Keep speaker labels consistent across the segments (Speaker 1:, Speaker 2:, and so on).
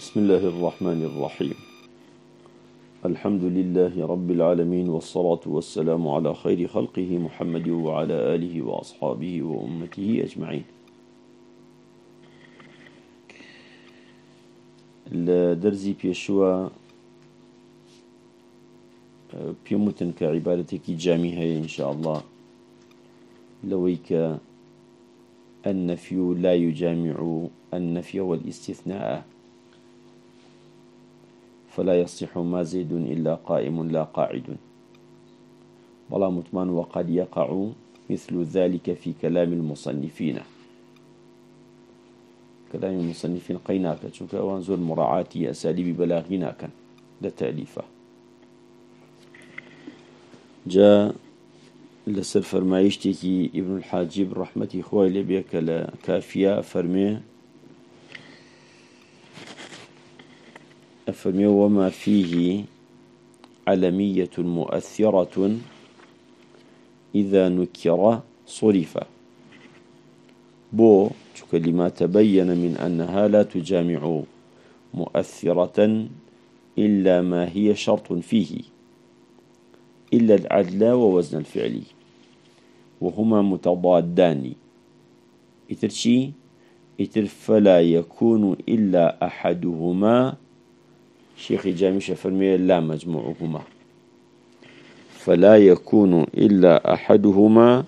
Speaker 1: بسم الله الرحمن الرحيم الحمد لله رب العالمين والصلاة والسلام على خير خلقه محمد وعلى آله وأصحابه وأمته أجمعين لدرزي بيشوا بيمتن كعبارتك جامعة إن شاء الله لويك النفي لا يجامع النفي والاستثناء فلا يصح ما زيد إلا قائم لا قاعد بلا مطمئن وقد يقع مثل ذلك في كلام المصنفين كلام المصنفين قيناك شوكا وانزل مراعاتي أساليب بلاغيناك لتأليفه جاء لسر فرمايشتك ابن الحاجب رحمتي خوالي لبيك لكافية فرميه أفرمي وما فيه علمية مؤثرة إذا نكر صرف بو لما تبين من أنها لا تجامع مؤثرة إلا ما هي شرط فيه إلا العدل ووزن الفعل وهما متضادان إترشي إتر فلا يكون إلا أحدهما شيخي جامش فرمي لا مجموعهما فلا يكون إلا أحدهما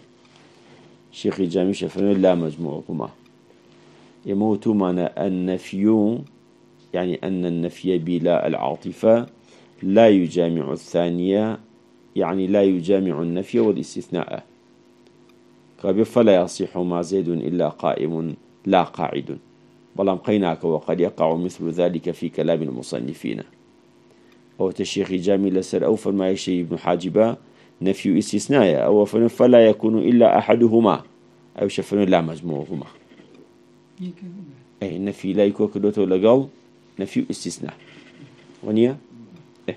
Speaker 1: شيخي جامش فرمي لا مجموعهما يموت معنى النفي يعني أن النفي بلا العاطفة لا يجامع الثانية يعني لا يجامع النفي والاستثناء فلا يصح ما زيد إلا قائم لا قاعد بەڵام قيناك وقد يقع مثل ذلك في كلام المصنفين أو تەشیخی جامی لەسەر ئەو فەرمایشی بن ابن نەفی نفي ئیسیسنایە أو فن فلا يكون إلا أحدهما أو شفن لا مجموعهما أي نفي لا يكون كدوتو لقال نفي استثناء ونيا إيه.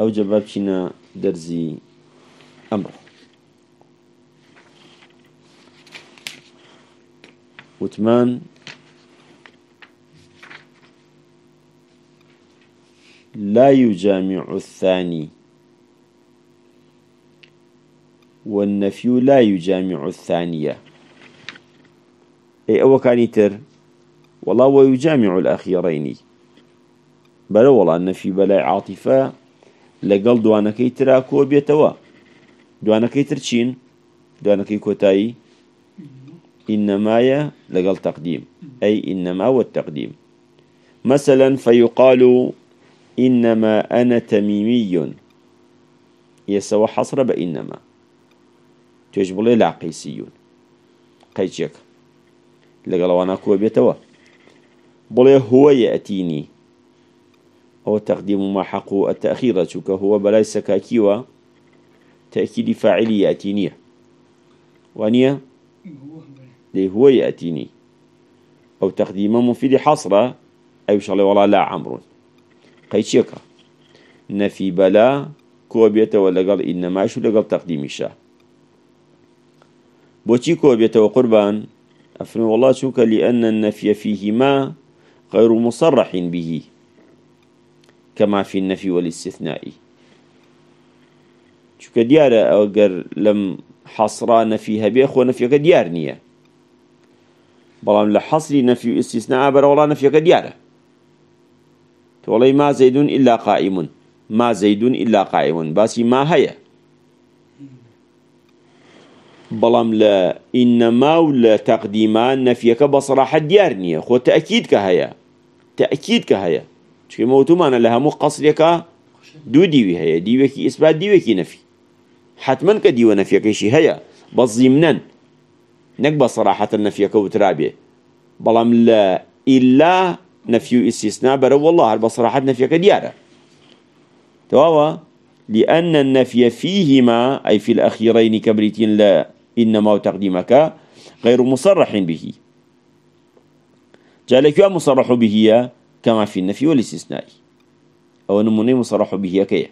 Speaker 1: أو جبابشنا درزي أمره وثمان لا يجامع الثاني والنفي لا يجامع الثانية أي أو كان يتر والله ويجامع الأخيرين بلا والله النفي بلا عاطفة لقل دوانكي تراكو بيتوا دوانكي ترشين دوانا كيكوتاي إنما يا لقال تقديم أي إنما والتقديم مثلا فيقال إنما أنا تميمي يسوى حصر بإنما تجب لي العقيسيون قيتشك لقال وانا كوا بيتوا بلي هو يأتيني هو تقديم ما حقه التأخيرة هو بلاي سكاكيوة تأكيد فاعلي يأتيني وانيا لي هو يأتيني أو تقديمه مفيد حصرة أي شغلة والله لا قيد شيكا نفي بلا كوبيته ولا قال إنما شو لقال تقديم الشاه بوتي كوبيته وقربان أفرم والله شوك لأن النفي فيهما غير مصرح به كما في النفي والاستثناء شوك ديارة أو لم حصرا نفيها بأخوة نفيك ديارنية نية بلام لحصري نفي استثناء برولا نفي قديارة تولي ما زيدون إلا قائم ما زيدون إلا قائم باسي ما هي بلام لا إنما ولا تقديمان نفيك بصراحة ديارنية خو تأكيد كهيا تأكيد كهيا شكي موتو مانا لها مقصريكا دو ديوي هيا ديوكي إثبات ديوكي نفي حتما كديو نفيك شي هيا بزيمنا ضمنا نكبه صراحه سەراحەتە نەفیەکە وترابێ بلام لا الا نەفی استثناء ئیسیسنا والله وله هەر بە سەراحەت لأن النفي فيهما أي في الأخيرين كبريتين لا إنما وتقديمك غير مصرح به جالك مصرح به كما في النفي والاستثناء أو نمني مصرح به كيه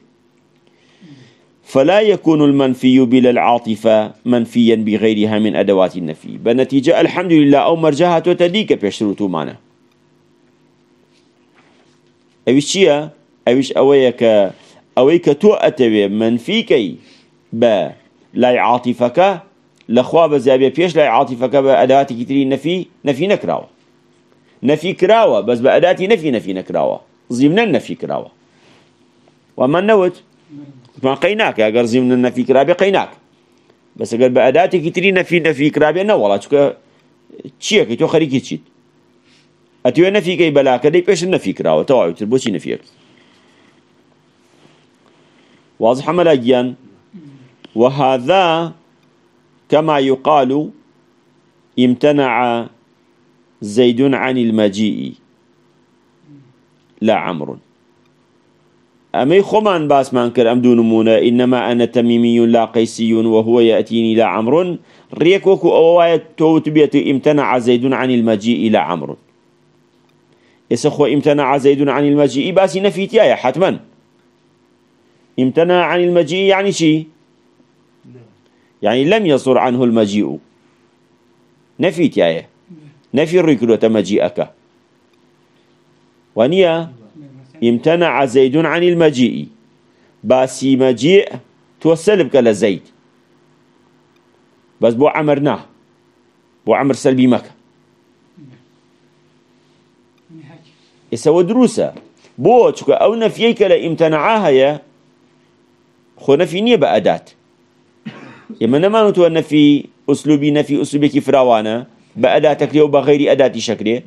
Speaker 1: فلا يكون المنفي بلا العاطفة منفيا بغيرها من أدوات النفي بنتيجة الحمد لله أو مرجاها تتديك بيشروتو معنا أويش شيا أويش أويك أويك تو أتوي منفيكي با لا عاطفك لخوا بزابي بيش لا عاطفك بأدوات كتير نفي نفي نكراوة نفي كراوة بس بأداتي نفي نفي نكراوة ضمن النفي كراوة وما نوت ما قيناك يا قرزي من النفي كرابي قيناك بس قال بأداتي كترين نفي نفي كرابي انا والله چوكا چيكي تو خريكي چيت اتيو نفي كي بلاك دي بيش النفي كراوة تواعي تربوشي نفيك واضح ملاجيا وهذا كما يقال امتنع زيد عن المجيء لا عمرو أمي خمان باس مانكر أم دون دونمونا إنما أنا تميمي لا قيسي وهو يأتيني لا عمر ريك وكو أواية توتبية امتنع زيد عن المجيء إلى عمر يسخو امتنع زيد عن المجيء باسي نفيتيا حتما امتنع عن المجيء يعني شي يعني لم يصر عنه المجيء نفيتيا نفي الركلة مجيئك ونيا امتنع زيد عن المجيء باسي مجيء توسل بك لزيد بس بو عمرناه بو عمر سلبي مكة يسوى دروسة بو تشكو أو نفيك لا امتنعها يا خو نفي نية بأدات يما نما نتوى نفي أسلوبي نفي أسلوبي كفراوانا بأداتك ليو بغير أداتي شكلي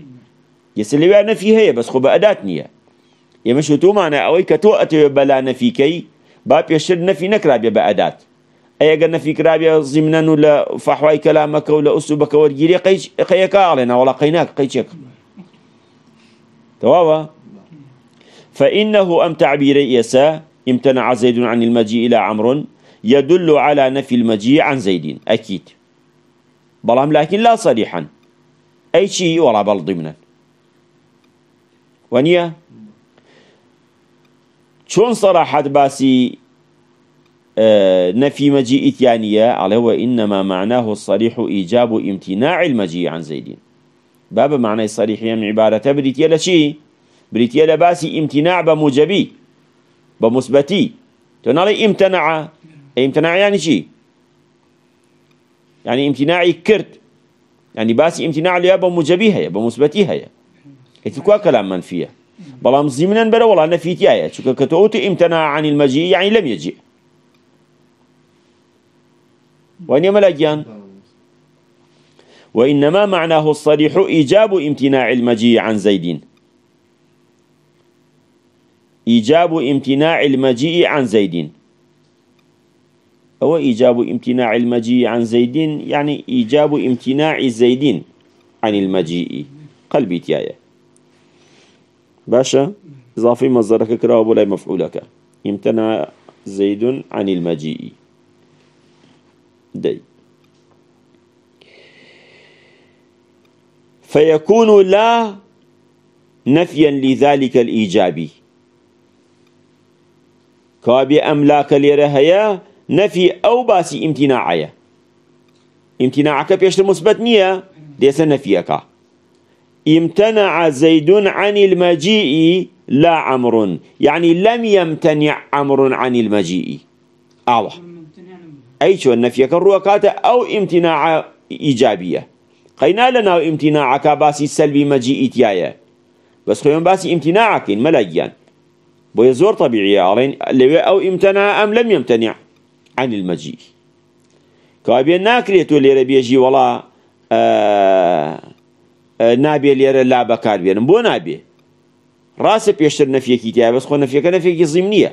Speaker 1: يسلوى نفي هي بس خو بأدات نية تو معنى ئەوەی کە تۆ بلا نفيكي باب با نفي نكرابي نەکرابێ أي ئەدات نفيك رابي زیمنەن ولا فحوى كلامك ولا أسلوبك لە قيش قيك قەیەکاڵێنە ولا قيناك قيشك توابا فإنه أم تعبير يسا امتنع زيد عن المجيء إلى عمرو يدل على نفي المجيء عن زيد أكيد بلام لكن لا صريحا أي شيء ولا بل ضمنا ونيا شون صراحة باسي آه، نفي مجيء إتيانية على هو إنما معناه الصريح إيجاب امتناع المجيء عن زيد باب معنى الصريح من يعني عبارة بريتيا لشي بريتيا لباسي امتناع بموجبي بمثبتي تنالي امتنع امتنع يعني شي يعني امتناعي كرت يعني باسي امتناع ليا بموجبي يا بمثبتي يا هي كلام منفيه بەڵام زیمنەن بەرە وڵا تيايا چکە کە تۆوتی عن المجيء يعني لم لەم یەجی وانە مەلاکیان وإنما معناه الصريح إيجاب امتناع المجيء عن زيد إيجاب امتناع المجيء عن زيد أو إيجاب امتناع المجيء عن زيد يعني إيجاب امتناع زيد عن المجيء قلبي تيايه باشا إضافي مصدرك كراه ولا مفعولك امتنع زيد عن المجيء دي فيكون لا نفيا لذلك الإيجابي كابي أملاك لرهيا نفي أو باسي امتناعيا امتناعك بيشتر مثبت نية ديسا نفيك امتنع زيد عن المجيء لا عمر يعني لم يمتنع عمر عن المجيء أوه أي شو النفي كروكات أو امتناع إيجابية قينا لنا امتناعك باسي سلبي مجيء تيايا بس خيون باسي امتناعك ملايان بو يزور طبيعي او امتنع ام لم يمتنع ئەم عن المجيء کابێ ناکرێت تۆ لێرە بێژی والله آه، نابێ لێرە لا بەکار بێنم بۆ نابێ ڕاستە پێشتر نەفیەکی تیا بەس خۆ نەفیەکە نەفێکی زیم نییە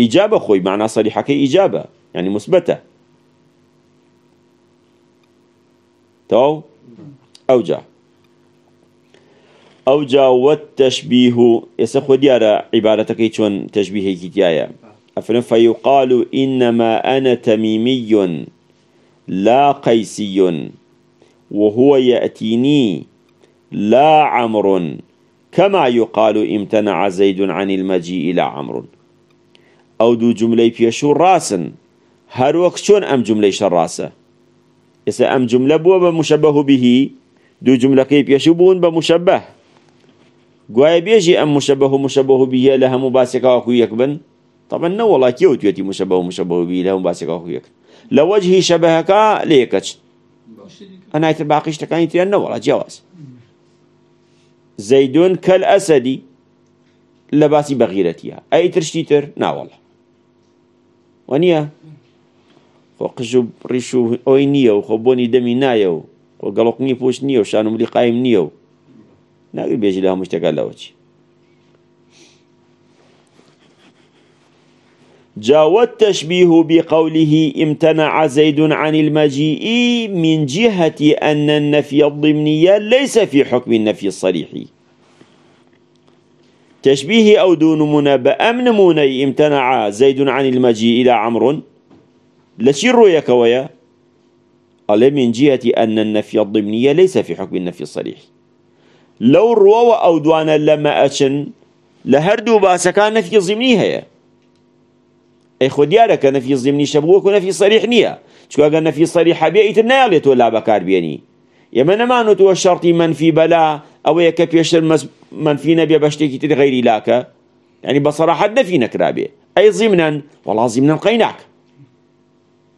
Speaker 1: ئیجابە خۆی معنا سەریحەکەی ئیجابە ینی مثبتە تەواو جا ئەوجا وەت تەشببیه و ئێستا خۆ دیارە عیبارەتەکەی چۆن تەشببیهێکی دیایە ئەفرن فەیقال ئینەما ئەنە تەمیمیون لا قيسي وهو يأتيني لا عمر كما يقال امتنع زيد عن المجيء لا عمر أو دو جملة بيشو راسا هر وقت شون أم جملة شراسة إسا أم جملة بوا بمشبه به دو جملة كيف يشبون بمشبه قوية بيجي أم مشبه مشبه به لها بیە لە بن طبعا نە وڵاتی وتێتی مشەبە مشبه مشەبە و بی لە هەموو لوجه شبهك ليكتش أنا يتباقي اشتكاني تريان نورا جواز زيدون كالأسد لباسي بغيرتها أي ترشتيتر نا والله ونيا وقجب ريشو أوينيو نيو خبوني دمي نايو وقلقني بوش نيو شانو ملي قايم نيو ناقل بيجي لها مشتكى لوجه جاو التشبيه بقوله امتنع زيد عن المجيء من جهة أن النفي الضمني ليس في حكم النفي الصريح تشبيه أو دون منبأ أم نموني امتنع زيد عن المجيء إلى عمر لشير رؤيك ويا قال من جهة أن النفي الضمني ليس في حكم النفي الصريح لو روى أو دوانا لما أشن لهردو باسكان نفي ضمنيها هيا اي خود یاره که نفی زمینی شب و کنه فی صریح نیه چکو اگر نفی صریح بیایت نیالی تو لابکار بینی یمن منو تو شرطی من في بلا او یک پیشتر من فينا فی نبی بشتی کتر غیری لاکه یعنی يعني بصراحت نفی نکرابه ای زمنن والا زمنن قیناک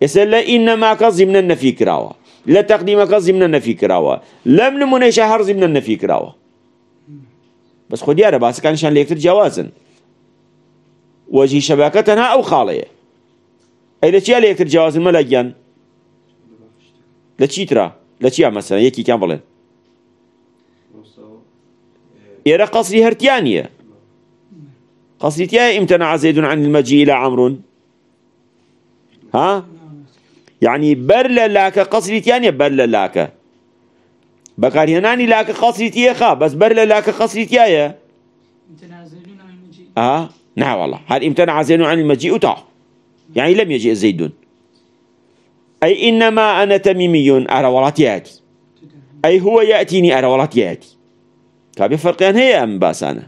Speaker 1: اسلا اینما که زمنن نفی کراوه لا تقديم قصد من النفي كراوة لم نمني شهر من النفي كراوة بس خد يا رباس كان شان ليكتر جوازن وجه شبكتنا أو خالية أي لا لە چیا لە یەکتر لا مە لەگیان لە چیترا لە چیا مەسەن یەکیان بڵێن ئێرە قەسری هەرتیان امتنع زيد عن المجيء إلى عمرو ها يعني برل لاك قصري تيانية برل لاك بقار هناني لاك قصري خا بس برل لاك قصري تيايا آه نعم والله هل امتنع زيد عن المجيء تا يعني لم يجيء زيد أي إنما أنا تميمي أرى ولات يأتي أي هو يأتيني أرى ولات يأتي كابي فرقان هي أم باس شن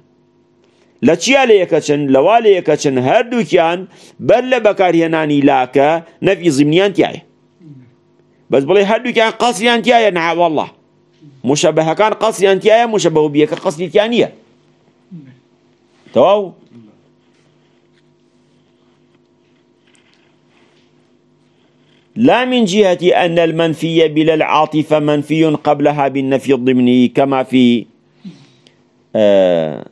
Speaker 1: لە چیا لە یەکەچن لەوا لە یەکەچن هەردووکیان بەر لە بەکارهێنانی بس بلي هردو كان قصري انت هەردووکیان نعم والله نعاوەڵە كان قصري انت مشەبە مشابه بيك قصري ثانيه تواو لا من جهة أن المنفي بلا العاطفة منفي قبلها بالنفي الضمني كما في آه،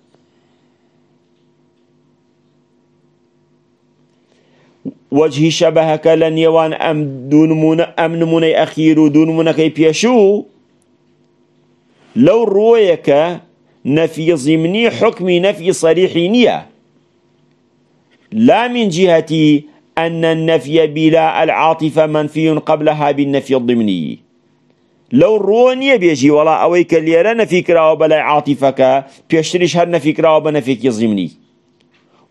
Speaker 1: وجه شبهك لن يوان أم دون من أم نموني أخير دون منك بيشو لو رويك نفي ضمني حكم نفي صريح نية لا من جهة أن النفي بلا العاطفة منفي قبلها بالنفي الضمني لو رونية بيجي ولا أويك ليرا نفي كراو بلا عاطفك بيشتريش هر نفي كراو بنفيك ضمني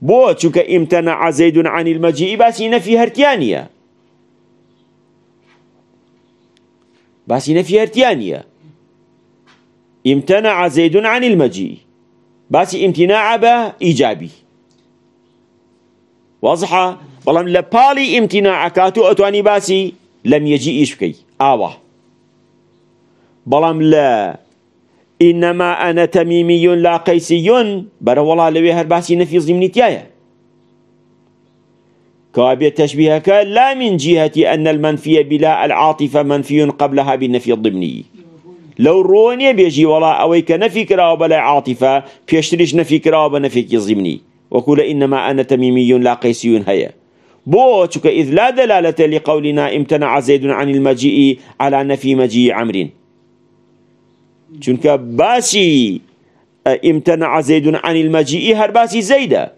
Speaker 1: بو امتنع زيد عن المجيء باسي نفي هرتيانية باسي نفي هرتيانية امتنع زيد عن المجيء بس امتناع ايجابي واضحة وازحە بەڵام لە پاڵی ئیمتیناعکات و ئەتوانی باسی لەم یەجی ئیش بکەی ئاوا بەڵام لە ئینەما ئەنە تەمیمیون لا قەیسیۆن بەرەوەڵا لەوێ هەر باسی نەفی زیمنیتیایە كوابية تشبيهك لا من جهة أن المنفي بلا العاطفة منفي قبلها بالنفي الضمني لو روني بيجي ولا أوي كنفي كراو بلا عاطفة بيشتريش نفي كراو بنفيك ضمني وكل إنما أنا تميمي لا قيسي هيا بوتك إذ لا دلالة لقولنا امتنع زيد عن المجيء على نفي مجيء عمر چونك باسي اه، امتنع زيد عن المجيء هر باسي زيدة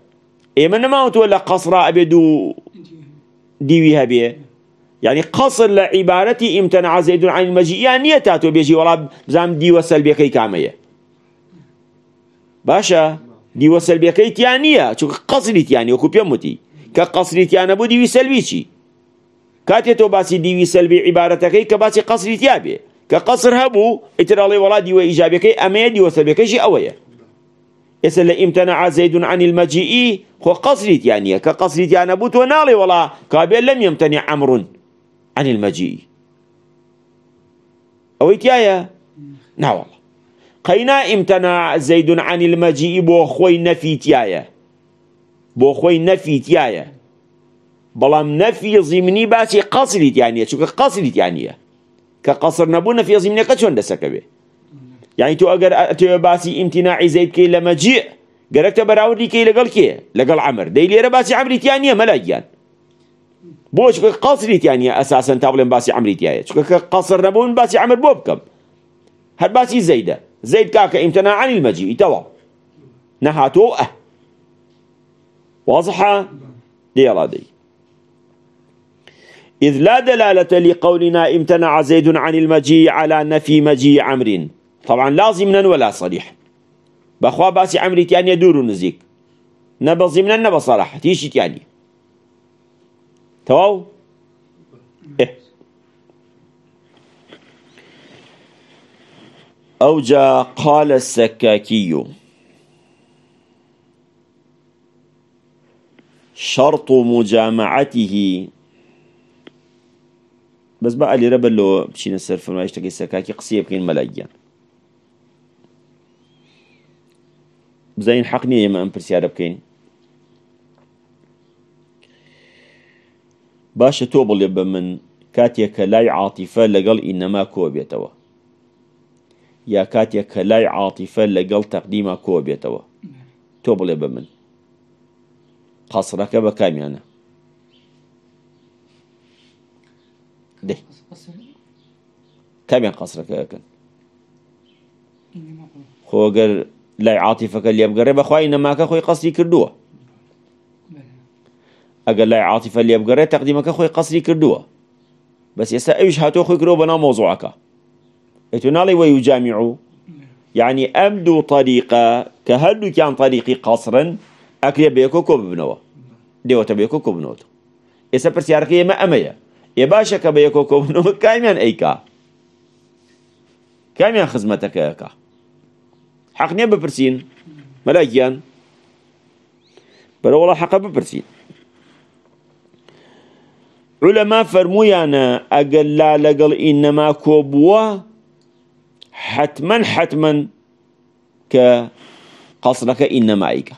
Speaker 1: إيمان ما وتولى قصرة أبدو ديوي هبيه يعني قصر لعبارتي امتنع زيد عن المجيء يعني يتاتو بيجي ولا زام دي وصل بيكي كامية باشا دي وصل بيكي تيانية شو قصري تياني وكو بيموتي كقصري تيانا بو دي وصل بيشي كاتي تو باسي دي وصل بي عبارتك باسي قصري تيابي كقصر هبو اترالي ولا دي وإيجابي كي أمي دي وصل بيكي شي أويا يسأل امتنع زيد عن المجيء هو قصري تيانية كقصري تيانا بو تو نالي ولا كابي لم يمتنع أمرٌ عن المجيء أويت يايا نا نعم والله قينا امتنع زيد عن المجيء بو خوي نفي تيايا بو خوي نفي تيايا بلام نفي زمني باسي قصري يعني شو قصري يعني كقصر نبو نفي زمني كشون دسك به يعني تو اگر تو باسي امتناع زيد كي لمجيء قرأت براودي كي لقل كي لقل عمر دي لي باسي عمري تيانية ملاجيان يعني. بوش چکە قەسریتیان اساسا ئەساسن باسي بڵێن باسی ئەمریتیایە چکەکە قەسر باسي عمر ئەمر بۆ باسي هەر زيد زەیدە زەید عن المجيء توا المەجیی تەواو نەهاتۆ ئە واضحة ليرادي إذ لا دلالة لقولنا امتنع زيد عن المجيء على نفي مجيء عمر طبعا لا ضمنا ولا صريح بخوا باسي عمري تيان دور نزيك نبا ضمنا نبا صراحة تيشي تياني تواو إيه أو جاء قال السكاكي شرط مجامعته بس بقى لي ربل لو بشين السر فرمايش يشتكي السكاكي قصيب كين ملايا بزين حقني ما أم عرب بكين باشە تۆ بڵێ بە من کاتێک کە لای عاتیفە لەگەڵ ئینەما کۆبێتەوە یا کاتێک کە لای عاتیفە لەگەڵ تەقدیما کۆبێتەوە تۆ بڵێ بە من قاسرەکە بە کامیانە کامیان قاسرەکەکەن خۆگەر لای عاتیفەکە لێبگەڕێ بەخوای نەماکە خۆی قەستی کردووە اگر لای عاتیفە لێ بگەڕێت تقدیم که خوی قصری کردو بس ئەوش هاتۆ هاتو خوی بەناو مۆزوعەکە موضوع که وەی نالی وی جامعو یعنی ئەم دوو تەریقە کە هەردووکیان تەریقی قاسرن ئەکرێ بێکۆ کۆ ببنەوە دێوەتە بێکۆ کۆ بنەوە ئێستا پرسیارەکە ئێمە ما امیا باشە کە که بیکو کۆ بنەوە کامیان ای ئەیکا کامیان که خزمەتەکەەکە حەق نییە بپرسین مەلاکیان بەرەوەڵە حەقە بپرسین علەما فەرمویانە أقل لا لقل إنما كوبوا حتما حتما کە قەسرەکە ئینەماییکە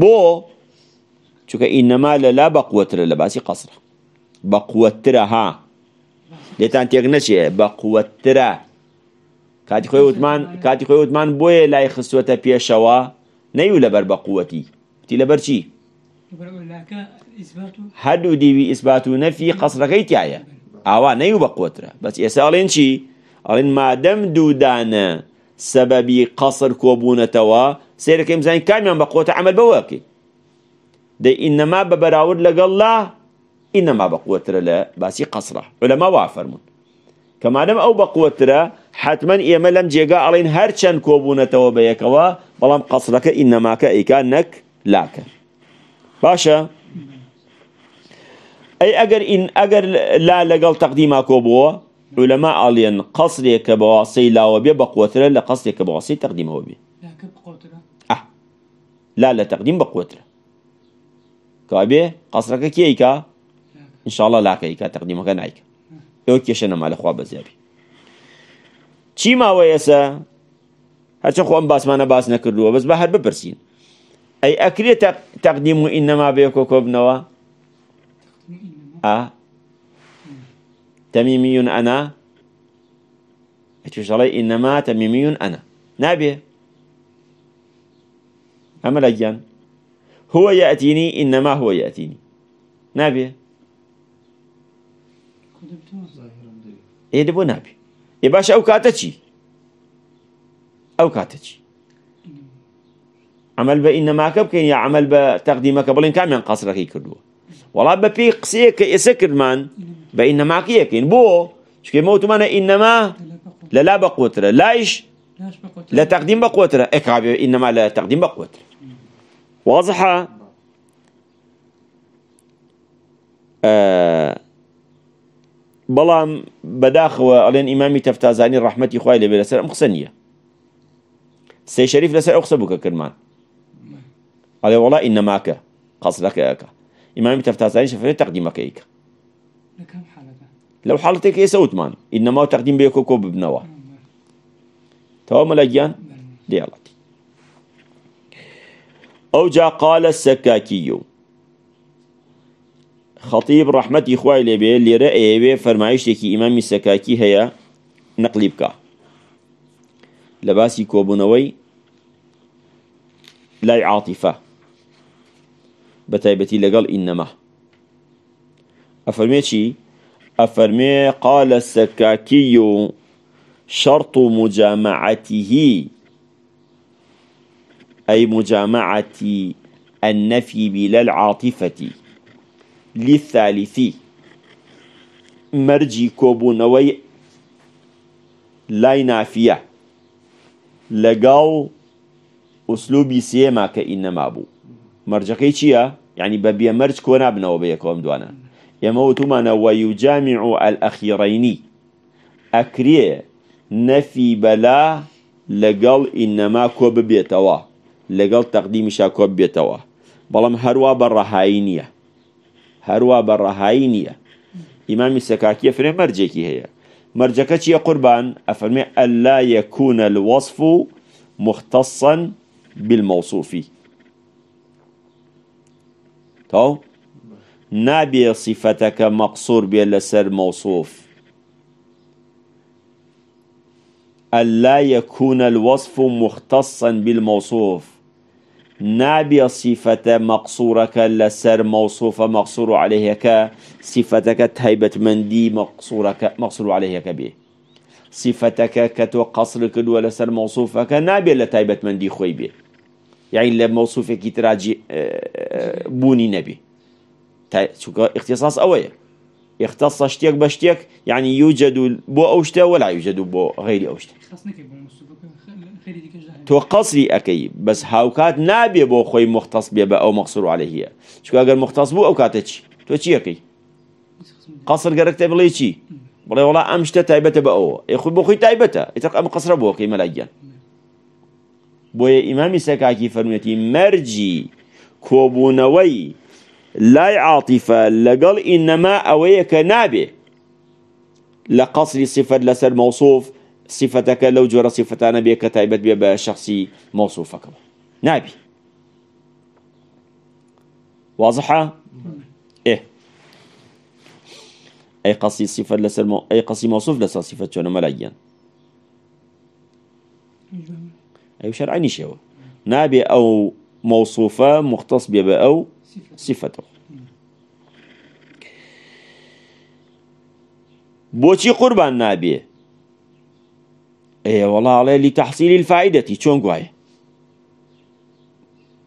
Speaker 1: بۆ چونکە ئینەما لە لا بە قوترە لە باسی قەسرە بە قوترە ها لێتان تێک نەچێ بە قوترە کاتی خۆی وتمان كاتي خوي وتمان بۆیە لا خستوەتە پێشەوە شوا نيو لبر بقوتي تي لبر شي هدو دي بي إثباتو نفي قصر غيت يعيا أوا نيو بقوترا بس يسألين شي ألين ما دم دودان سببي قصر كوبونة توا سيرك إمزاين كام يوم بقوتة عمل بواكي دي إنما ببراور لقى الله إنما بقوترا لا بس قصرة ولا ما وافرمون كما دم أو بقوترا حتما إيمالم جيغا ألين هرشان كوبونة توا بيكوا بلام قصرك إنما كإيكانك لاكر باشا أي أجر إن أجر لا لەگەڵ علماء عليا لەما ئاڵێن لا وبي بقوة لاوە بێ بە قوترە لە قەسێک لا بەواسی تەقدیمەوە بێ لا لە تەقدیم بە قوترە کابێ قەسرەکە کیکە انشاءله لاکەیکە تەقدیمەکە نایکە ئەو کێشە نەما لەخوا بەزیابی چی ما ئێسە هەرچە خۆم خوان باس نەکردووە بەس بە بس بحر ئەی ئەکرێت تەقدیم و انما بێ کۆکۆبنەوە أه تميمي أنا علي إنما تميمي أنا نابي أما لجان هو يأتيني إنما هو يأتيني نابي إيه دبو نابي إيه باش أو كاتشي أو كاتشي عمل بإنما كبكين يا عمل بتقديمك بلين كامل قصرك يكردوه والله ببي قسيك يسكر من بإنما إن بو شكي موت مانا إنما لا لا بقوترة لايش لا تقديم بقوتر اكعب إنما لا تقديم بقوتر واضحة آه بلام بداخوة علين إمامي تفتازاني رحمتي إخوائي لبلا سر مخسنية سي شريف لسر أخسبك كرمان علي والله إنماك قصدك أكا إمامي تفتازاري شفري تقديمك كيك لكم حالة لو حالتك سوت مان إنما تقديم بيكو كوب بنوا نعم. تمام لجان نعم. ديالتي أو جاء قال السكاكيو خطيب رحمة إخوة لبي لرأي بي فرمايشتكي إمام السكاكي هي نقلي بك لباسي كوبونوي لا عاطفة بتايبتي لقل إنما أفرمي شي أفرمي قال السكاكي شرط مجامعته أي مجامعة النفي بلا العاطفة للثالث مرجي نوي لاي نافية لقال أسلوبي سيما كإنما بو مرجقي چيا يعني بابي مرج كونا بنو بيكم دوانا يموت منا ويجامع الأخيرين أكري نفي بلا لقل إنما كوب بيتوا لقل تقديم شاكوب بيتوا بلام هروا برهاينية هروا برهاينية إمام السكاكية فرين مرجكي هي مرجكة يا قربان أفرمي ألا يكون الوصف مختصا بالموصوفي تو نبي صفتك مقصور بي لسر موصوف ألا يكون الوصف مختصا بالموصوف نبي صفة مقصورك لسر موصوف مقصور عليه ك صفتك تهيبة مندي مقصورك مقصور عليه كبيه صفتك كتو قصرك ولا سر موصوفك نابي لتهيبة مندي خوي به يعني لموصوفه كي تراجي آه، آه، بوني نبي شو اختصاص اويه يختص اشتيك باشتيك يعني يوجد بو اوشتا ولا يوجد بو غيري اوشتا توقصي اكي بس هاوكات نابي بو خوي مختص بيبا او مقصور عليه شو اگر مختص بو او تو چي اكي قصر قرك تبلي چي بلا ولا امشتا تايبتا بأو اخوي بو خوي تايبتا اترك ام قصر بو اكي ملايين بۆیە امام سەکاکی فەرمێتی مرجي کۆبوونەوەی لای عاطفه لەگەڵ انما ئەوەیە کە لقصر لە لسر موصوف صفتك لو سیفەتەکە صفتان جۆرە سیفەتانە بێ شخصي موصوفك نابي واضحة اه. إيه أي قصي صفة لسر مو... أي قصي موصوف لسر صفة شو ملايين أي شرعني شو نابي أو موصوفة مختص بأو أو صفته بوشي قربان نابي إيه والله علي لتحصيل الفائدة تشون قوي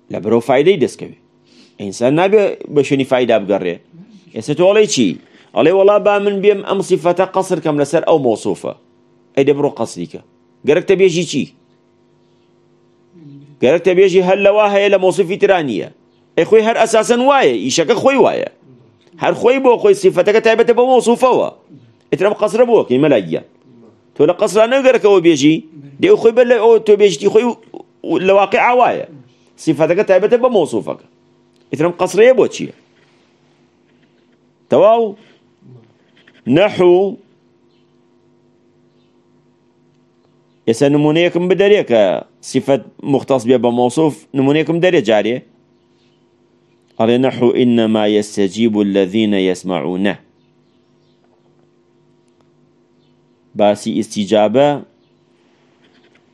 Speaker 1: لابرو فائدة يدسكوي إنسان نابي بشوني فائدة بقرية يستو علي شي علي والله با من بيم أم صفة قصر كم لسر أو موصوفة أي دبرو قصريك قرك تبيجي شي گەرەتە بێژی هەر لەوا هەیە لە مۆسیفی ترانیە ئەی خۆی هەر ئەساسن وایە ئیشەکە خۆی وایە هەر خۆی بۆ خۆی سیفەتەکە تایبەتە بە مۆسوفەوە ئترم قەسرە بووەکەی مەلاگیان تۆ لە قەسرا نەگەرکەوە بێژی دێ خۆی بە بل او تو بێژتی خۆی لە واقع ئاوایە سیفەتەکە تایبەتە بو مۆسوفەکە ئترم قصر بۆ چییە تەواو نەحوو يسا نمونيكم بدريك صفة مختص بها بموصوف نمونيكم مۆسوف جاري قال نحو إنما يستجيب الذين يسمعون باسي استجابة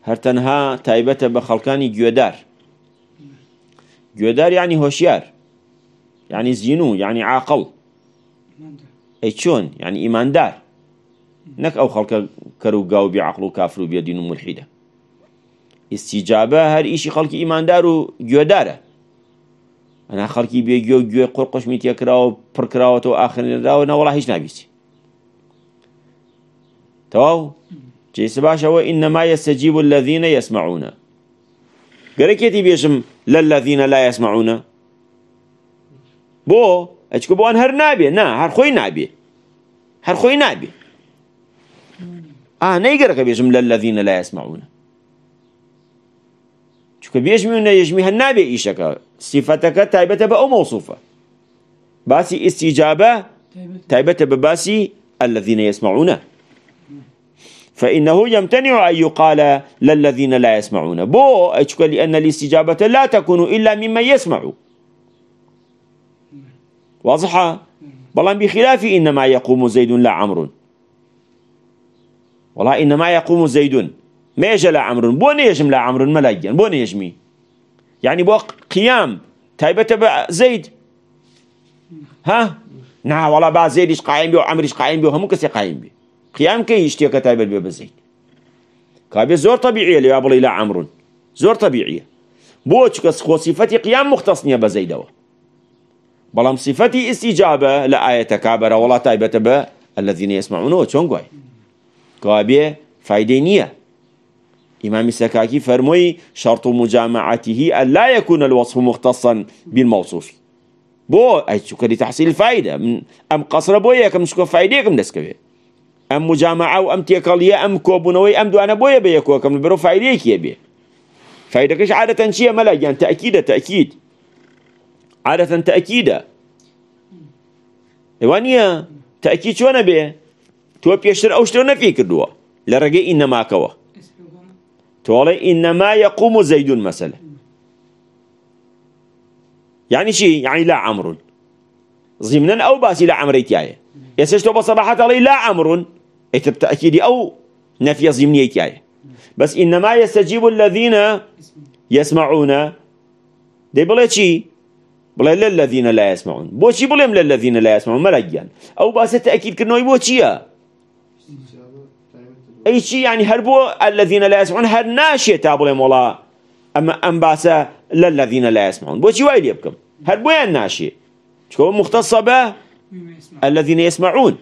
Speaker 1: هرتنها تايبة بخلقاني جودار جودار يعني هوشيار يعني زينو يعني عاقل اي شون يعني ايمان دار نك او خلق کەر و گاو بیعقل و کافر استجابة هر و خلق إيمان دارو جو خەڵکی أنا و بي جو جو قرقش ميت يكراو پركراو تو آخر نەوەڵا نا والله هش نابيسي تواو جي سباشا و يستجيب الذين يسمعون بێژم بيشم للذين لا یسمەعونە بو ئەچکە بو هەر نابێ نا هر خوي نابي هر خوي نابي آه نيجر بێژم لە لەڤینە لا يسمعون شو بێژمی و نەژمی هالنبي إيش كا سیفەتەکە تایبەتە بە ئەو مەوسوفە باسی ئیسیجابە تایبەتە الذين يسمعون فإنه يمتنع أن يقال للذين لا يسمعون بو أشك لأن الاستجابة لا تكون إلا ممن يسمع واضحة بلان بخلاف إنما يقوم زيد لا عمرو والله إنما يقوم زيد ما يجي لا عمر بو يجم لا عمر ملايين بو يجمي يعني بو قيام تايبة زيد ها نعم والله بعد إيش قائم بي إيش قائم بي وهم كسي قائم بي قيام كي يشتيك تايبة بي بزيد كابي زور طبيعية لي أبلي لا عمر زور طبيعية بو تشكس خو صفتي قيام بزيد هو بلام صفتي استجابة لآية كابرة والله تايبة الذين يسمعونه شون قوي فايدة فايدينية إمام السكاكي فرموي شرط مجامعته أن لا يكون الوصف مختصا بالموصوف بو أي شكر لتحصيل الفائدة من أم قصر بويا كم شكو فايدة كم دسك أم مجامعة وأم تيكالية أم كوبونوي أم دوانا بويا بيكو كم برو فايدة كي بي فايدة كش عادة شيء ملا يعني تأكيد تأكيد عادة تأكيد إيوانيا تأكيد شو أنا بيه تۆ پێشتر ئەو نفي نەفی کردووە لە ڕێگەی ئینەماکەوە تۆڵێ ئینەما یەقوم و زەیدون مەسەلە یعنی چی یعنی لا عمر ضمنا أو باسی لا عەمرەی تایە ئێسش تۆ بە لا عمر أي تەکیدی أو نەفیە زیمنیە تایە بس إنما يستجيب الذين يسمعون دي بلا شي بلا للذين لا يسمعون بوشي بلا للذين لا يسمعون ملايين أو باسي تأكيد كنوي بوشيا اي شيء يعني هربوا الذين لا يسمعون هل ناشي تابل ولا اما ام باسا للذين لا يسمعون بوشي وايد يبكم هل وين ناشي تكون مختصة به الذين يسمعون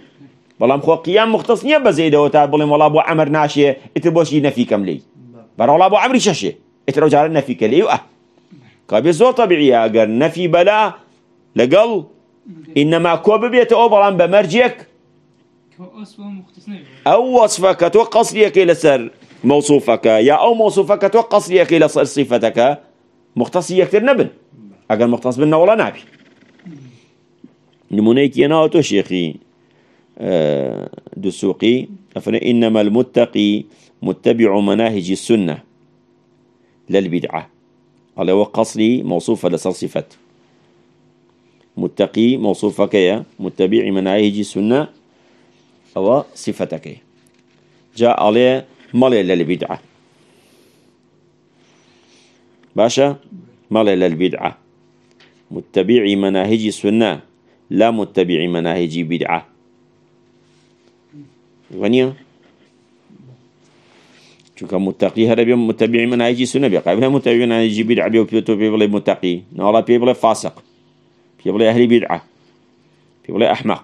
Speaker 1: بلام خو قيام مختص نيا بزيد او تابل ولا ابو عمر ناشي اتبوشي نفي كم لي برا ولا ابو عمر ششي اترو جار نفي كلي واه كابي زور طبيعي اگر نفي بلا لقل انما كوب بيت او بلام بمرجيك أو وصفك توقص لي إلى سر موصوفك يا أو موصوفك توقص توقصليك إلى سر صفتك مختص يكتر نبن أقل مختص بنا ولا نبي نمونيك يناوتو شيخي آه، دسوقي دسوقي إنما المتقي متبع مناهج السنة للبدعة قال هو قصري موصوفة لسر صفات متقي موصوفك يا متبع مناهج السنة أو صفتك جاء عليه مالي للبدعة باشا مالي للبدعة متبعي مناهج سنة لا متبعي مناهج بدعة غنيا چونکە متەقی هەرە بێ متەبیعی منایجی سونە بێ قابلە متەبیێنایجی بیرع بێ و پێ تۆ پێ بڵێ متەقی ناڵا پێ بڵێ فاسق پێ بڵێ هەری بیرع پێ بڵێ احمق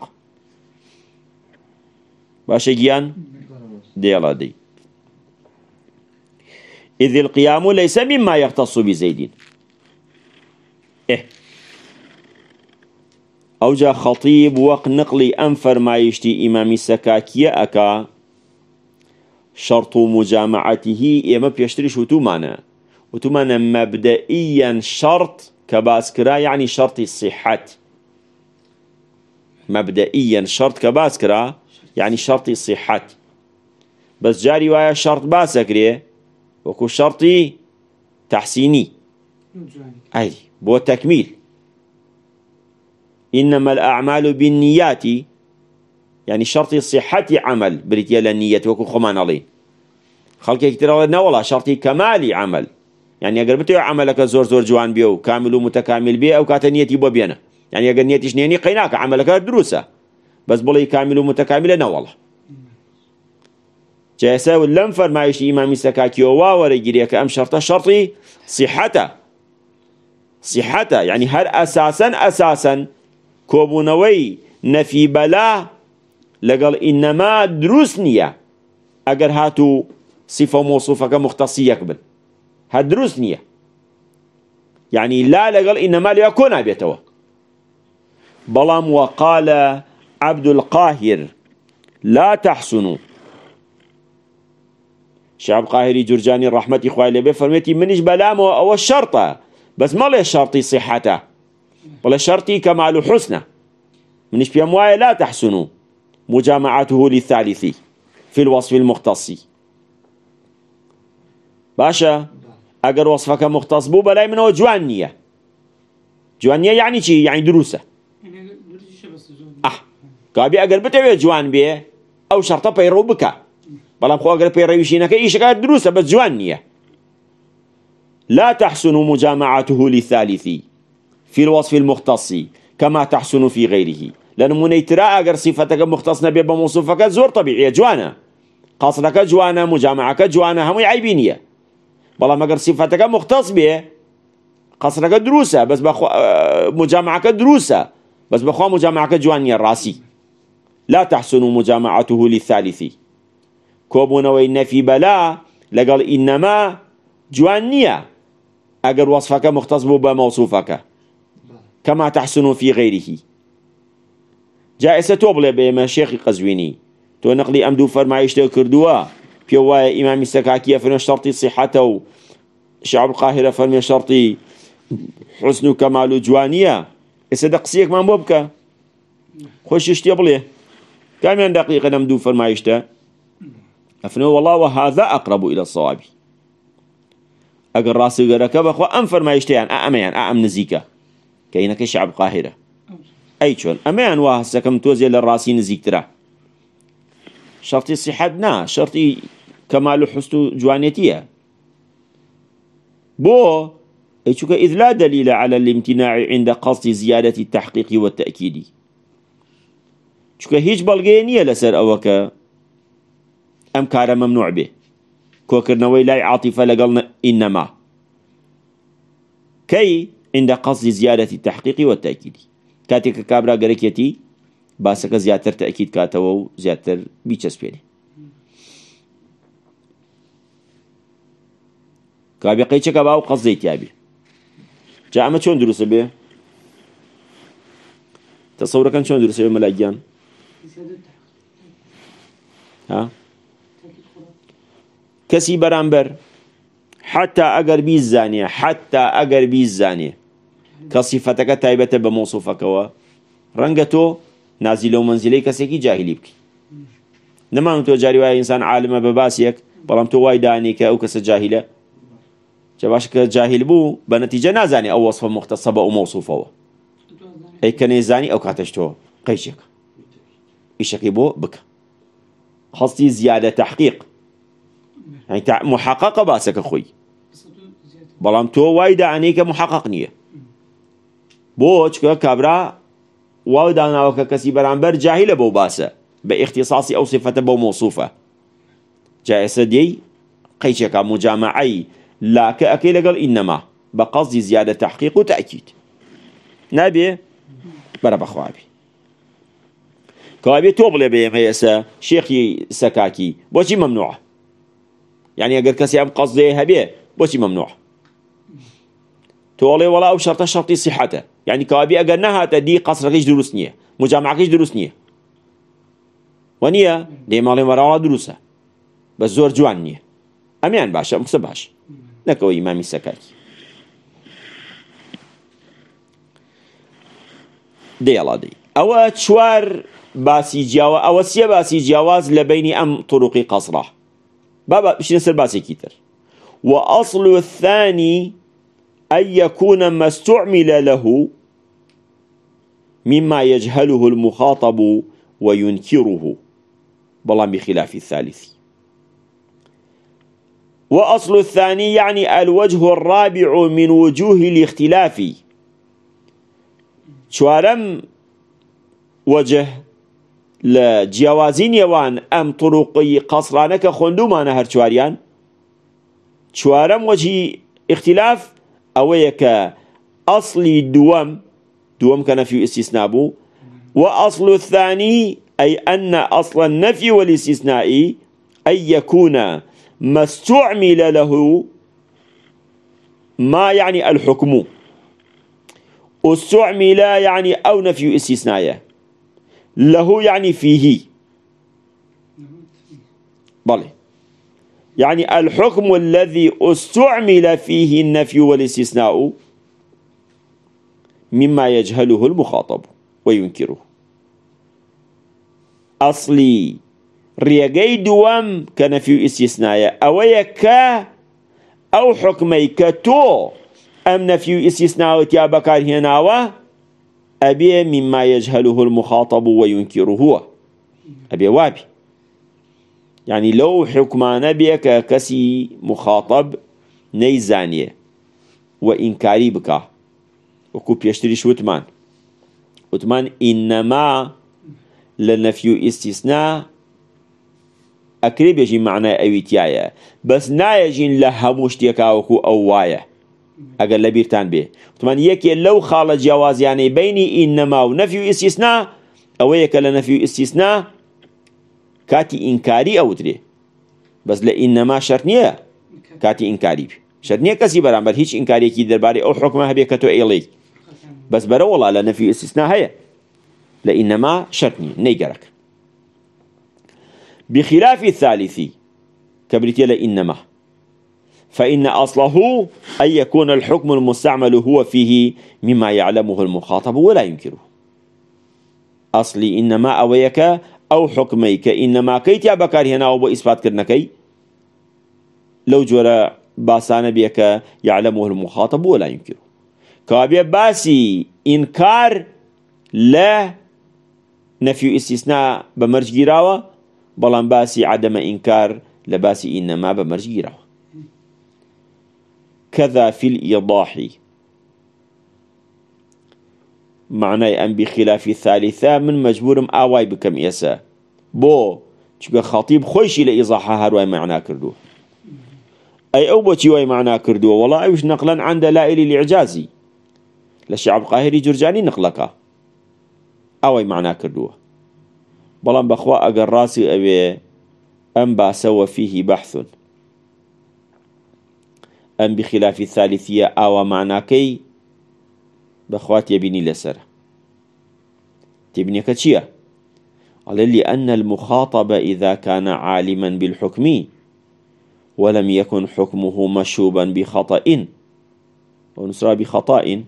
Speaker 1: باشە گیان دي إذ القيام ليس مما يختص بزيد إيه أو جا خطيب وق نقلي أنفر ما يشتي إمامي سكاكية أكا شرط مجامعته إما بيشتري شو تومانا وتومانا مبدئيا شرط كباسكرا يعني شرط الصحة مبدئيا شرط كباسكرا يعني شرطي صحت بس جاري ويا شرط باسەکرێ وكو شرطي تحسيني أي بو تكميل إنما الأعمال بالنيات يعني شرط صحة عمل بريتيا للنية وكو خمان علي خلقي كتير لا والله شرط كمالي عمل يعني أقرب بتوع عملك زور زور جوان بيو كامل ومتكامل بيه أو كاتنيتي بو بينا يعني أقرب نيتي شنيني قيناك عملك دروسة بس بلي كامل ومتكامل انا والله جاسه ولم فرمايش امامي سكاكيو واوري جريك ام شرطه شرطي صحته صحته يعني هل اساسا اساسا كوبونوي نفي بلا لقال انما دروسنيا اگر هاتو صفه موصوفه كمختصي يقبل ها دروسنيا يعني لا لقال انما ليكون ابيتوا بلام وقال عبد القاهر لا تحسنوا شعب قاهري جرجاني الرحمة إخوة اللي بێ فەرمێتی منیش بەلامەوە ئەوە شەرتە بس ما ليش شرطي صحته ولا شرطي كمال حوسنە منیش پێم وایە لا تحسنوا مجامعته للثالث في الوصف المختص باشا أقر وصفك مختص بو بلاي منه جوانية جوانية يعني شي يعني دروسه کابی ئەگەر بتەوێت جوان او بێ ئەو شەرتە پەیڕۆ بکە بەڵام خۆگەر پێڕەویشینەکە ئیشەکە دروستە بە جوان نییە لا تحسن مجامعته للثالثي في الوصف المختص كما تحسن في غيره لأن من يترى أجر صفتك مختص نبي بموصفك زور زۆر جوانا جوانە جوانا مجامعك جوانا هم هەمووی عیبی نییە صفتك مختص سیفەتەکە مختص دروسة بس بخو اه، مجامعك دروسة بس بخو مجامعك مجامعەکە الراسي لا تحسن مجامعته للثالث كوبون وإن في بلا لقال إنما جوانيا أقر وصفك مختص بموصوفك كما تحسن في غيره جائسة توبلي بما شيخ قزويني شێخی قەزوینی تۆ نەقلی ئەم دوو فەرمایشتە کردووە پێ وایە ئیمامی شعب القاهرة فرمي شرطي حسن كمال جوانيا إسا دقسيك ما بوبك خوش بۆ كم دقيقة نمدو فرمايشتا أفنو والله وهذا أقرب إلى الصواب أقر راسي قرأك بخوا أم فرمايشتا يعني أأميان أأم نزيكا كينك شعب قاهرة أي شون أميان واهسا كم توزي للراسي نزيك ترا شرطي صحتنا شرطي كمال حسن جوانيتيا بو إذ لا دليل على الامتناع عند قصد زيادة التحقيق والتأكيد چونکە هیچ بەڵگەیە نییە لەسەر ئەوەکە ئەم کارە مەمنوع بێ کۆکردنەوەی لای عاتیفە لەگەڵ ئینەما کەی عند قصد زیادەتی تحقیقی وەتەکیدی کاتێککە کابرا گەرەکێتی باسەکە زیاتر تەکیید کاتەوە و زیاتر بیچەسپێنێ کابیقی چەکە و قەزەی تیابێ جا ئەمە چۆن دروستە بێ تەسەورەکان چۆن دروستە بێ مەلاگیان کەسی بەرامبەر حتا ئەگەر بیزانێ حتا ئەگەر بیزانێ کە سیفەتەکە تایبەتە بە مۆسوفەکەەوە ڕەنگە تۆ نازی لەو منزیلەی کەسێکی جاهلی بکەی نەمان تۆ جاری وایە ئینسان عالمە بە باسیەک بەڵام تۆ وای دانی کە ئەو کەسە جاهیلە چە باش کە جاهیل بوو بە نەتیجە او ئەو وەصفە مختەسە بە ئەو مۆسوفەوە ئەی کە إشقي بو بك خاصتي زيادة تحقيق يعني محققة باسك أخوي بلام تو وايد عنيك محقق نية بوش كابرا وايد أنا وككسي بر جاهلة بو باسا باختصاصي أو صفة بو موصوفة جائسة دي قيشك مجامعي لا كأكيل قال إنما بقصد زيادة تحقيق وتأكيد نبي برا أخوابي کەوابێت توبلي بيم بێم هەیەسە شێخی سەکاکی بۆچی مەمنوعە یعنی ئەگەر کەسی ئەم قەزێ هەبێ بۆچی مەمنوعە تۆڵێ وڵا ئەو شەرتە شەرتی سیحەتە یعنی کەوابی ئەگەر نەهاتە دی قەسرەکەیش دروست دروسنية مجامعەکەیش دروست نییە و نییە دێماڵێ مەراوە دروستە بە زۆر جوان نییە ئەمیان باشە ئەم ديالا باش ديالا ئیمامی سەکاکی دێڵادەی باسی جیاوە ئەوە سیە باسی جیاواز لە بینی ئەم طرقی قەسرە بابا بشینە سەر باسێکی تر وأصل الثاني أن يكون ما استعمل له مما يجهله المخاطب وينكره بلان بخلاف الثالث وأصل الثاني يعني الوجه الرابع من وجوه الاختلاف شوارم وجه لە يوان أم طرقي قصرانك قەسرانەکە خوندومانە هەرچواریان چوارم وجهي اختلاف ئەوەیە اصل دوام دوام دووەم کە نەفی ئیسیسنا بوو و اصل الثانی ئەی ان ئەسڵە نەفی وەلیسیسنایی ئەی یەکوونە ما يعني الحكم استعمل يعني أو نفي استثنائه له يعني فيه بلى يعني الحكم الذي استعمل فيه النفي والاستثناء مما يجهله المخاطب وينكره أصلي ريجي دوام كان في استثناء أويك أو حكميك تو أم نفي استثناء تيابكار هنا أبي مما يجهله المخاطب وينكره هو أبي وابي يعني لو حكمان نبيك كسي مخاطب نيزانية وإنكاري بك وكو بيشتريش وتمان وتمان إنما لنفي استثناء أكريب يجي معنى أويتيايا بس نا يجين لها مشتيكا وكو أوايا اگر لبیرتان بیرتان بێ وتمان یەکێ خاله جواز یعنی بینی ئینەما و نفی و استثناء او یک لە نەفی و ئیسیسنا کاتی ئینکاری ئەوترێ بەس لە ئینەما شرط نیه کاتی انکاری شرط نیه کسی برام بر هیچ ئینکارێکی دەربارەی ئەو حکمە هەبێ کە تۆ ئێڵی بەس بەرە وڵا لە نەفی ئیسیسنا هەیە لە ئینەما شرط نیه نەیگەرەک بخلاف الثالثی کبریتی بریتە لە ئینەما فإن أصله أن يكون الحكم المستعمل هو فيه مما يعلمه المخاطب ولا ينكره أصلي إنما أويك أو حكميك إنما كيتيا بكار هنا أو بإثبات كرنكي لو جرى باسان بيك يعلمه المخاطب ولا ينكره كابي باسي إنكار لا نفي استثناء بمرج جراوة بلان باسي عدم إنكار لباسي إنما بمرج جراوة كذا في الإيضاح معنى أن بخلاف الثالثة من مجبورم آواي بكم يسا بو چگە خطيب خوش إلى ئیزاحا هەروای معنا کردو أي ئەو بۆچی وای معنا والله وڵا نقلا نەقلەن عندە الإعجازي لشعب قاهري جرجاني قاهری جورجانی نقلەکە ئەوەی معنا کردووە بەڵام بەخوا ئەگەر ڕاستی ئەوێ ئەم باسەوە فیهی ئەم بخلافی سالیسیە ئاواماناکەی بخوات تێبینی لەسەر تبني چییە؟ ئەڵێ لأن المخاطب إذا كان عالما بالحكم ولم يكن حكمه مشوبا بخطأ ونسرى بخطأ إيه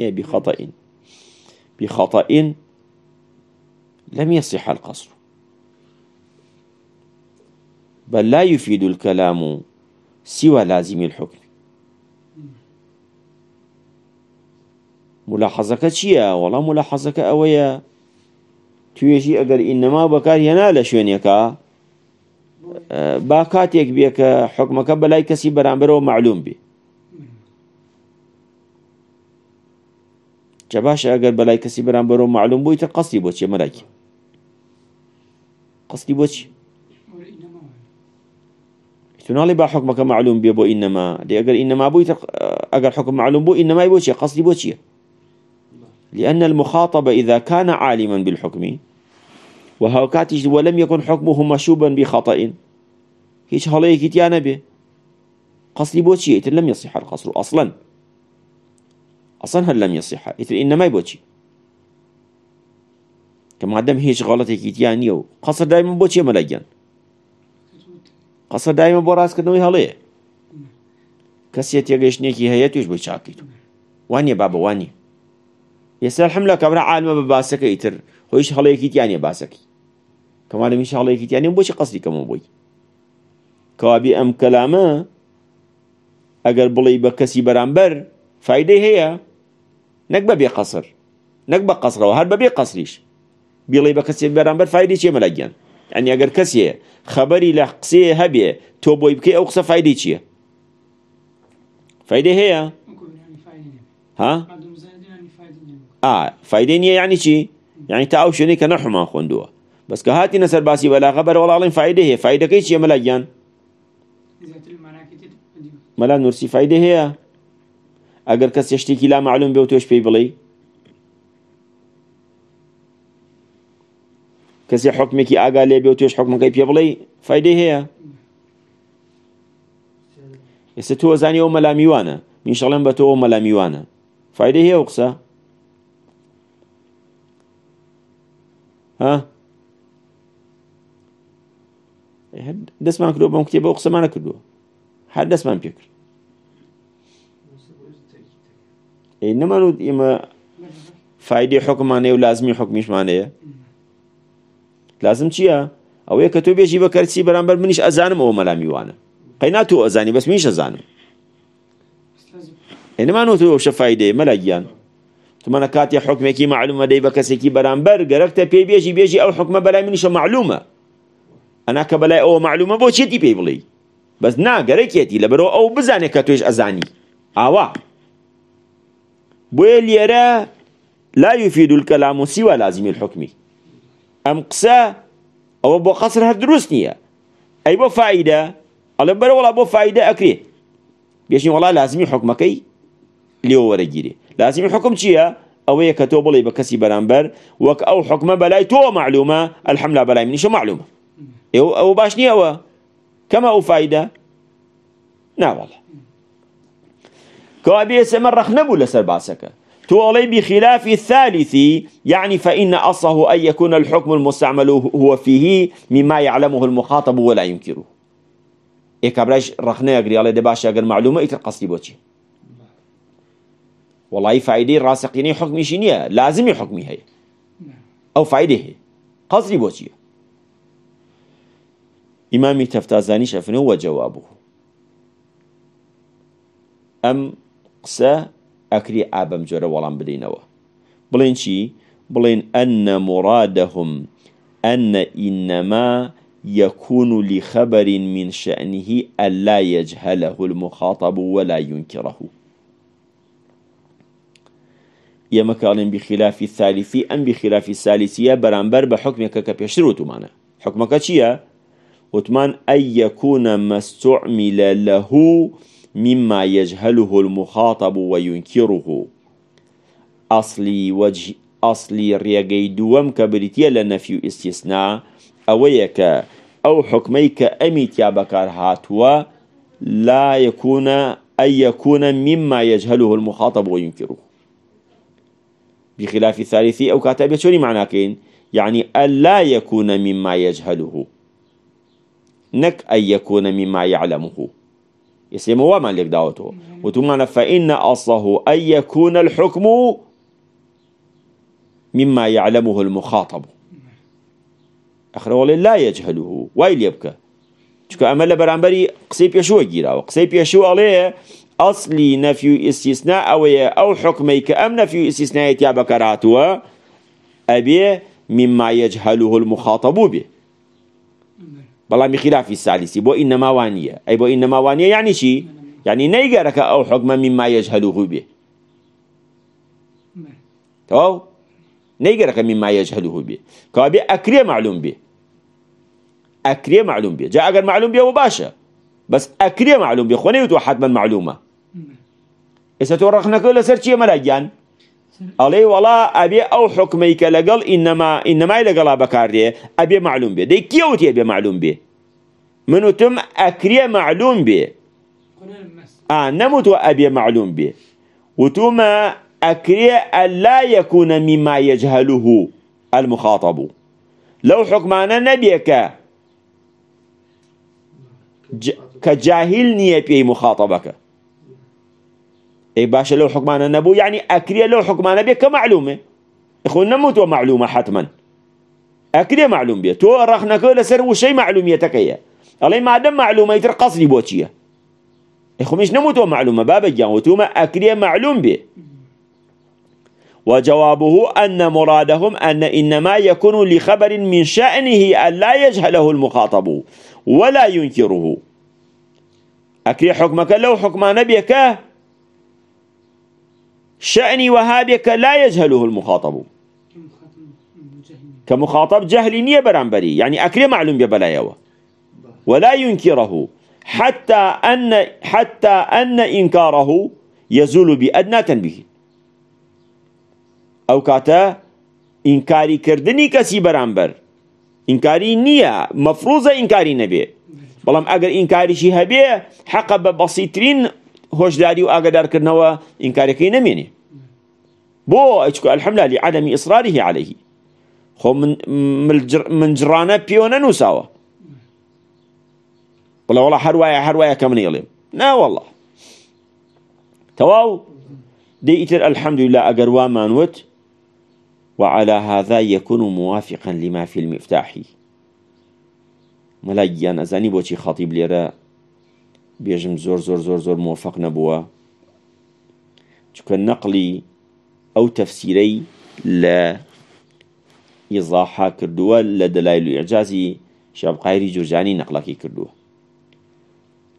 Speaker 1: بخطأ بخطأ لم يصح القصر بل لا يفيد الكلام سوى لازم الحكم ملاحظەکە چییە ولا ملاحظەکە ئەوەیە توێژی ئەگەر إنما بكار ينال لە شوێنێکە با کاتێک بێ کە حکمەکە بەلای کەسی بەرامبەرەوە معلوم بێ چە باشە ئەگەر بەلای کەسی بەرامبەرەوە معلوم بوویتە قستی بۆ چێ مەراکی قستی بۆچی تنالي كما معلوم بيبو إنما دي أقل إنما بو يتق... أقل حكم معلوم بو إنما يبو شيء قصدي بو شيء لأن المخاطب إذا كان عالما بالحكم وهو وهاكاتش ولم يكن حكمه مشوبا بخطأ هيش هلايك تيانا به قصدي بو شي لم يصح القصر أصلا أصلا هل لم يصح اذا إنما يبو شيء كما دام هيش غلطك تيانيو قصر دائما بو شيء ملاجان قسە دایمە بۆ ڕاستکردنەوەی هەڵەیە کەسێ تێگەیشتێکی هەیە توش بۆ چاکیت واني بابا واني حم لە کەمرا عالمە بە باسەکە ئیتر خۆیش هەڵەیەکی تیانە باسەکی کەمالە میش هەڵەیەکی تیانێ بۆچی قستی کەمەوە بۆی کەوابی ئەم کەلامە ئەگەر بڵی بە کەسی بەرامبەر فیدەی هەیە نەک بە بێ قەسر نەک بە قەسرەوە هەر بە بێ قەسریش بیڵی بە کەسی بەرامبەر يعني اگر كسي خبري لە هبي تو تۆ بۆی او قصة فايدة چي فايدة فیدە هەیە ها فیدە نییە یعنی چی یعنی تا ئەو شوێنەی کە نەحمان خوندووە بەس کە هاتیە سەر باسی بەلاغە بەرەوەڵاڵین فیدە فايدة فیدەکەی چیە مەلاگیان مەلا نووسی فیدە هەیە ئەگەر کەس شتێکی لا معلوم بێ و تۆش پێی بڵی كسي حکمێکی ئاگا لێ بێ و توێش حکمەکەی پێ بڵێ فیدەی هەیە ئێستا تۆ زانی ئەو مەلامیوانە میشەڵێن بە بتو ئەو مەلامیوانە فیدەی هەیە و ها دەستمان کردو بەم کتێبە ئەو قسەمانە کردووە هەر دەستمان پێ کرد نەمەرود ئێمە فیدی ولازمي و لازمی لازم چییە؟ ئەوەیە کە تۆ بێژی بە کەرچی بەرامبەر منیش ئەزانم ئەوە مەلامیوانە قەینا تۆ ئەزانی بەس منیش ئەزانم هێنمانەوە تۆ شە فیدێ مەلاگیان تمەنە کاتێ حکمێکی معلومە دەی بە کەسێکی بەرامبەر گەرەکتە پێی بێژی بێژی ئەو حکمە بەلای منیشە معلومە ئەنا کە بەلای ئەوە معلومە بۆ چێتی پێی بڵێ بس ناگەرەکێتی گرکیتی لبرو او کە توێش ئەزانی آوا بۆیە لێرە لا يفيد الكلام سوى لازم الحكم ام قسا او بو قصر هر دروس اي بو فايدة على برا ولا بو فايدة اكري بيشين والله لي حكمكي ليو ورجيري لازمي حكم چيا او يكتو لي بكسي برانبر وك او حكم بلاي تو معلومة الحملة بلاي منيشو معلومة او باش نيا او كما او فايدة نا والله كوابي اسمر رخ نبو لسر باسكا تولي بخلاف الثالث يعني فإن أصله أن يكون الحكم المستعمل هو فيه مما يعلمه المخاطب ولا ينكره إيه كبرش رخنا يقري على دباشا أجر معلومة إتر قصدي بوتي والله فائدة راسقيني حكمي شنيا لازم حكمي هي نعم. أو فائدة هي قصدي بوتي إمامي تفتازاني شافنه وجوابه أم قسا أكري آبم جۆرە ولان بدينوا بلين شي بلين أن مرادهم أن إنما يكون لخبر من شأنه ألا يجهله المخاطب ولا ينكره ئێمە کاڵێن بخلافی سالیسی ئەم بخلافی سالیسیە برانبر بە حکمێکە کە پێشتر وتمانە حکمەکە چییە؟ وتمان يكون یەکوونە مەستعمیلە له مما يجهله المخاطب وينكره أصلي وجه أصلي رياجي دوام كبريتيا في استثناء أويك أو حكميك أميت يا بكار هاتوا لا يكون أن يكون مما يجهله المخاطب وينكره بخلاف الثالث أو كاتب شوني معناكين يعني ألا يكون مما يجهله نك أن يكون مما يعلمه يسموا من لك دعوته وتمانا فإن أصله أن يكون الحكم مما يعلمه المخاطب أخره لا يجهله ويل يبكى چکە أمل لە بەرامبەری يشو پێشوە گیراوە يشو عليه أصلي نفي استثناء أو أو ئەوەیە ئەو نفي استثناء يا بكراتوا أبي مما يجهله المخاطب به بلام خلاف السالسي بو إنما وانية أي بو إنما وانية يعني شي يعني نيجرك أو حكم مما يجهل به تو نيجرك مما يجهل به كابي أكري معلوم به أكري معلوم به جاء أجر معلوم به وباشا بس أكري معلوم به خوني يتوحد من معلومة نعم. إذا تورخنا كل سرشي ملاجان علي ولا ابي او حكمي کله قال انما انما اله قال بكاريه ابي معلوم به دي کیوتي ابي معلوم به منو تم اكري معلوم به اه نموت ابي معلوم به وتما اكري الا يكون مما يجهله المخاطب لو حكمنا نبيك ج... كجاهل نيه بي مخاطبك اي باشا لو حكمان النبو يعني اكريا لو حكمان بيه كمعلومه اخوان نموتوا معلومه حتما اكريا معلوم بيه تو رخنا كل سر وشي معلوميتك هي الله ما دام معلومه يترقص قصدي بوتشيا اخو مش نموت معلومه بابا جان وتوما اكريه معلوم بيه وجوابه أن مرادهم أن إنما يكون لخبر من شأنه أن لا يجهله المخاطب ولا ينكره أكري حكمك لو حكم نبيك شأن وهابك لا يجهله المخاطب كمخاطب جهل نية برانبري يعني أكري معلوم ببلايوا ولا ينكره حتى أن حتى أن إنكاره يزول بأدنى تنبيه أو كاتا إنكاري كردني كسي برانبر إنكاري نية مفروضة إنكاري نبي إنكاري شي ئەگەر ئینکاریشی بسيطرين هوش داري بەسیترین دار كرنوا إنكاري كي نميني بو ئەچکو الحملة لعدم إصراره عليه خو من من جرانا جرانە پیوە نەنووساوە بڵێ وڵا هەروایە هەروایە کە منێڵێم ناوەڵە الحمد لله أقروا ما نوت وعلى هذا يكون موافقا لما في المفتاح مەلایان ئەزانی بۆچی خطيب ليرا بيجم زور زور زور زور موافق نبوا چکە نقلي ئەو تەفسیرەی لە ئیزاحا کردووە لە دەلایل و ئەجازی شابقایری جورجانی نەقلەکی کردووە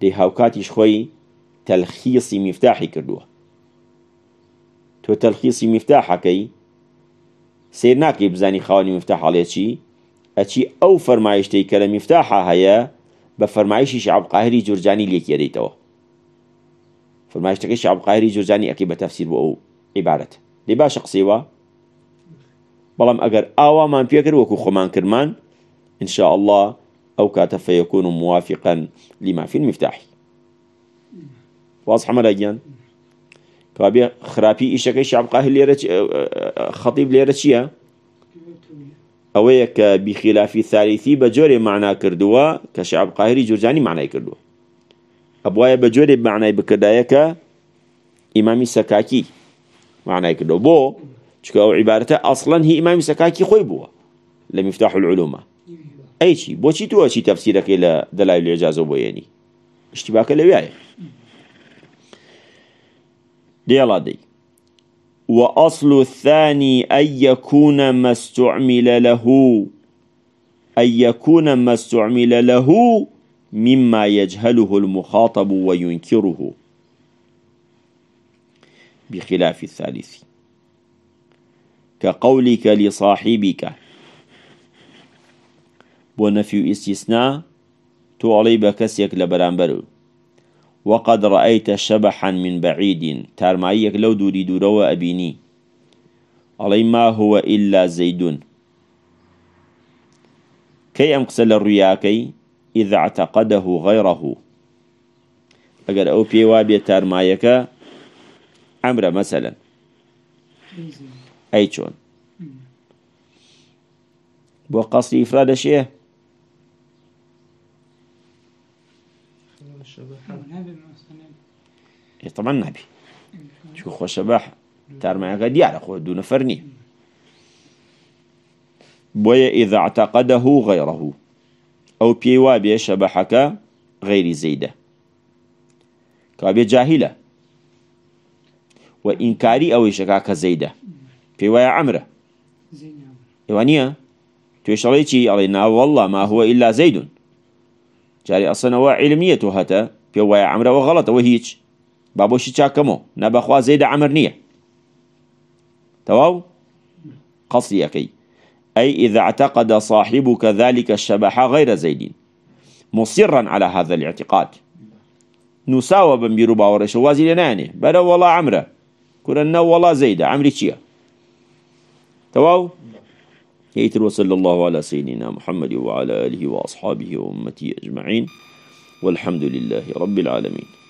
Speaker 1: دەی هاوکاتیش خۆی تەلخیسی میفتاحی کردووە تۆ تەلخیسی میفتاحەکەی سێر ناکەی بزانی خاوەنی مفتاحاڵێکی ئەچی ئەو فەرمایشتەی کە لە میفتاحا هەیە بە فەرمایشی شعبقاهری جورجانی لێکێریتەوە فەرمایشتەکەی شعبقاهری جورجانی ئەکی بە تەفسیر بۆ ئەو عیبارەت لی باشە قسەیوە اوا مان ئاوامان وكو خمان كرمان ان شاء الله او کاتە فيكون موافقا لما في المفتاح واضح مرجان كابي خرابي شعبقاه شعب قاهر لێرە چییە؟ أه، ئەوەیە أه، أه، کە بیخلافی ثاریثی بە جۆرێ معنا کردووە كشعب شعبقاهری جورجانی معنا کردووە ئەبواایە بجوري معنا معنای امامي سكاكي معناه كده بو شكو عبارته اصلا هي امام سكاكي خوي لم يفتح العلوم اي شيء بو شي تو شي تفسيرك الى دلائل الاعجاز بو يعني اشتباك لوياي ديالا دي وأصل الثاني أن يكون ما استعمل له أن يكون ما استعمل له مما يجهله المخاطب وينكره بخلاف الثالث كقولك لصاحبك ونفي استثناء تعليب كسيك لبرامبر وقد رأيت شبحا من بعيد ترمعيك لو دوري روى أبيني علي ما هو إلا زيدون كي أمقسل الرياكي إذا اعتقده غيره أقل أو بيوابي ترمعيك ترمعيك حمراء مثلا أي چۆن بۆ قەسی ئیفرا دەشێ طبعا نبي شو خوش شبح تار معي قد على خو دون فرني بويا إذا اعتقده غيره أو بيوا شبحك غير زيدة كابي جاهلة وإنكاري أو ئەوەی زيدة في ويا عمرة وایە ئەمرە ئێوە نییە توێشەڵێکی ما هو إلا زيد جاري أصلا وعلمية تۆ في ويا عمرة ئەمرەوە وهيج بابو با بۆشی چاکەمەوە نەبەخوا زەیدە ئەمر تواو قصي أكي أي إذا اعتقد صاحبك ذلك الشبح غير زيد مصرا على هذا الاعتقاد نساوى بمبيرو باورش وازي لناني بلا والله عمره كنا نولا زيدة عمري كيا تواو يتر وصلى الله على سيدنا محمد وعلى آله وأصحابه وأمته أجمعين والحمد لله رب العالمين